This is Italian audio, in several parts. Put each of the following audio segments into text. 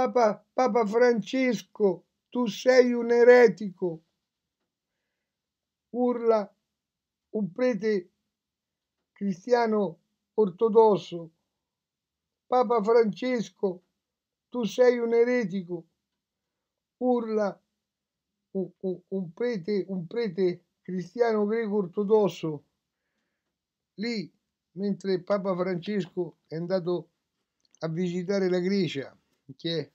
Papa, Papa Francesco, tu sei un eretico. Urla un prete cristiano ortodosso. Papa Francesco, tu sei un eretico. Urla un, un, un prete, un prete cristiano greco ortodosso. Lì, mentre Papa Francesco è andato a visitare la Grecia, che,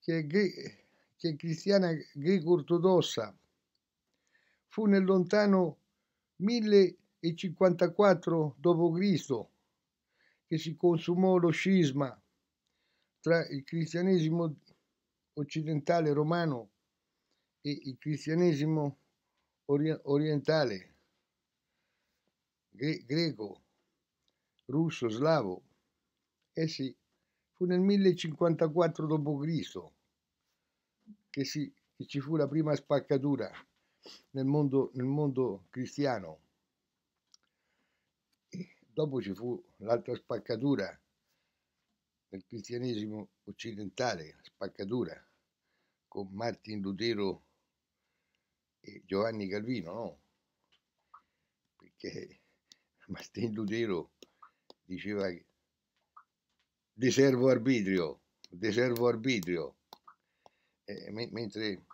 che, che è cristiana greco ortodossa. Fu nel lontano 1054 d.C. che si consumò lo scisma tra il cristianesimo occidentale romano e il cristianesimo orientale, greco, russo, slavo. Eh sì, Fu nel 1054 d.C. Che, si, che ci fu la prima spaccatura nel mondo, nel mondo cristiano. E dopo ci fu l'altra spaccatura nel cristianesimo occidentale, spaccatura con Martin Lutero e Giovanni Calvino, no? Perché Martin Lutero diceva che di servo arbitrio, di servo arbitrio, eh, me mentre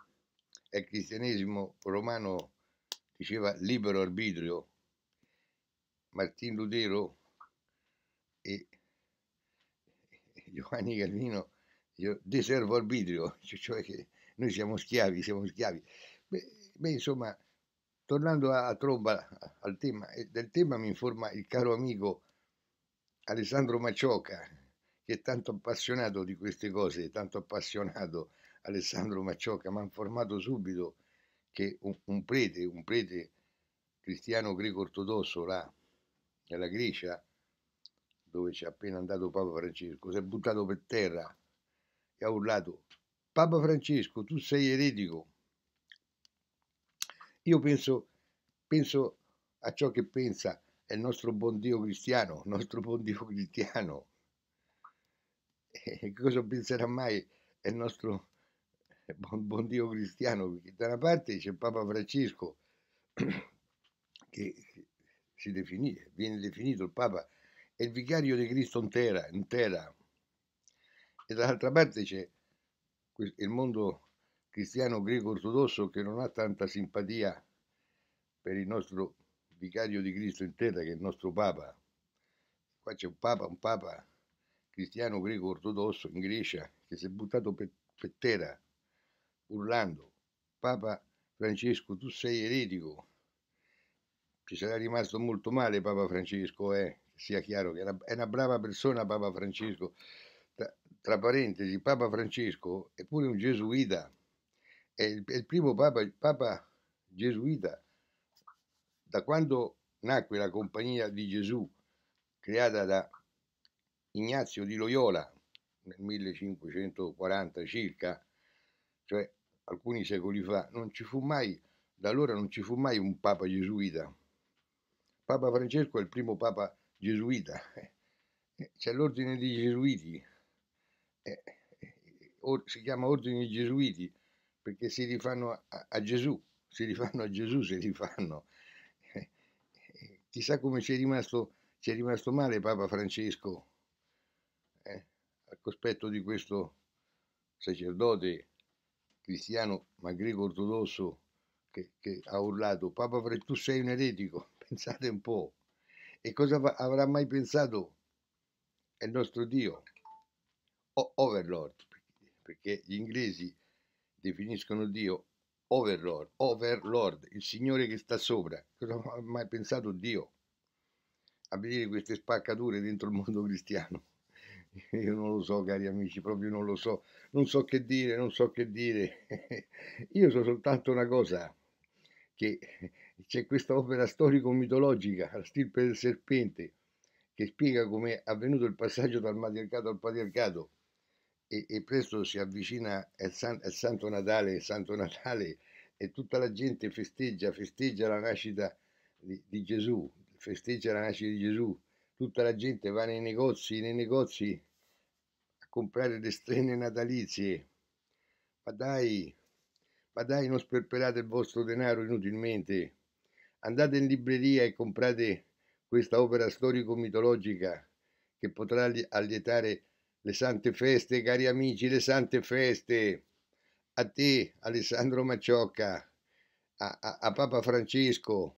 il cristianesimo romano diceva libero arbitrio, Martin Lutero e Giovanni Calvino di servo arbitrio, cioè che noi siamo schiavi, siamo schiavi. Beh, beh insomma, tornando a, a Tromba, al tema, del tema mi informa il caro amico Alessandro Macciocca, che è tanto appassionato di queste cose, tanto appassionato Alessandro Macciocca, mi ha informato subito che un, un, prete, un prete cristiano greco ortodosso là nella Grecia, dove c'è appena andato Papa Francesco, si è buttato per terra e ha urlato Papa Francesco, tu sei eretico. Io penso, penso a ciò che pensa è il nostro buon Dio cristiano, il nostro buon Dio cristiano eh, e cosa penserà mai il nostro eh, buon, buon Dio cristiano? Perché da una parte c'è Papa Francesco che si definì, viene definito il Papa, è il vicario di Cristo intera, intera. e dall'altra parte c'è il mondo cristiano greco-ortodosso che non ha tanta simpatia per il nostro vicario di Cristo in terra che è il nostro Papa. Qua c'è un Papa, un Papa cristiano greco ortodosso in Grecia che si è buttato per, per terra urlando Papa Francesco tu sei eretico ci sarà rimasto molto male Papa Francesco eh? sia chiaro che è una brava persona Papa Francesco tra, tra parentesi Papa Francesco è pure un gesuita è il, è il primo Papa, Papa gesuita da quando nacque la compagnia di Gesù creata da Ignazio di Loyola nel 1540 circa, cioè alcuni secoli fa, non ci fu mai, da allora non ci fu mai un papa gesuita. Papa Francesco è il primo papa gesuita, eh, c'è l'ordine dei gesuiti, eh, eh, si chiama ordine dei gesuiti perché si rifanno a, Gesù, si rifanno a Gesù, si rifanno. Chissà come ci è rimasto, ci è rimasto male Papa Francesco cospetto di questo sacerdote cristiano ma greco ortodosso che, che ha urlato Papa tu sei un eretico, pensate un po', e cosa avrà mai pensato il nostro Dio? O overlord, perché gli inglesi definiscono Dio overlord, overlord, il Signore che sta sopra, cosa ha mai pensato Dio? A vedere queste spaccature dentro il mondo cristiano. Io non lo so, cari amici, proprio non lo so. Non so che dire, non so che dire. Io so soltanto una cosa, che c'è questa opera storico-mitologica, La stirpe del serpente, che spiega come è avvenuto il passaggio dal matriarcato al patriarcato. E, e presto si avvicina il San, Santo Natale, Santo Natale, e tutta la gente festeggia, festeggia la nascita di, di Gesù, festeggia la nascita di Gesù tutta la gente va nei negozi, nei negozi a comprare le strenne natalizie. Ma dai, ma dai, non sperperate il vostro denaro inutilmente. Andate in libreria e comprate questa opera storico-mitologica che potrà allietare le sante feste, cari amici, le sante feste. A te, Alessandro Macciocca, a, a, a Papa Francesco,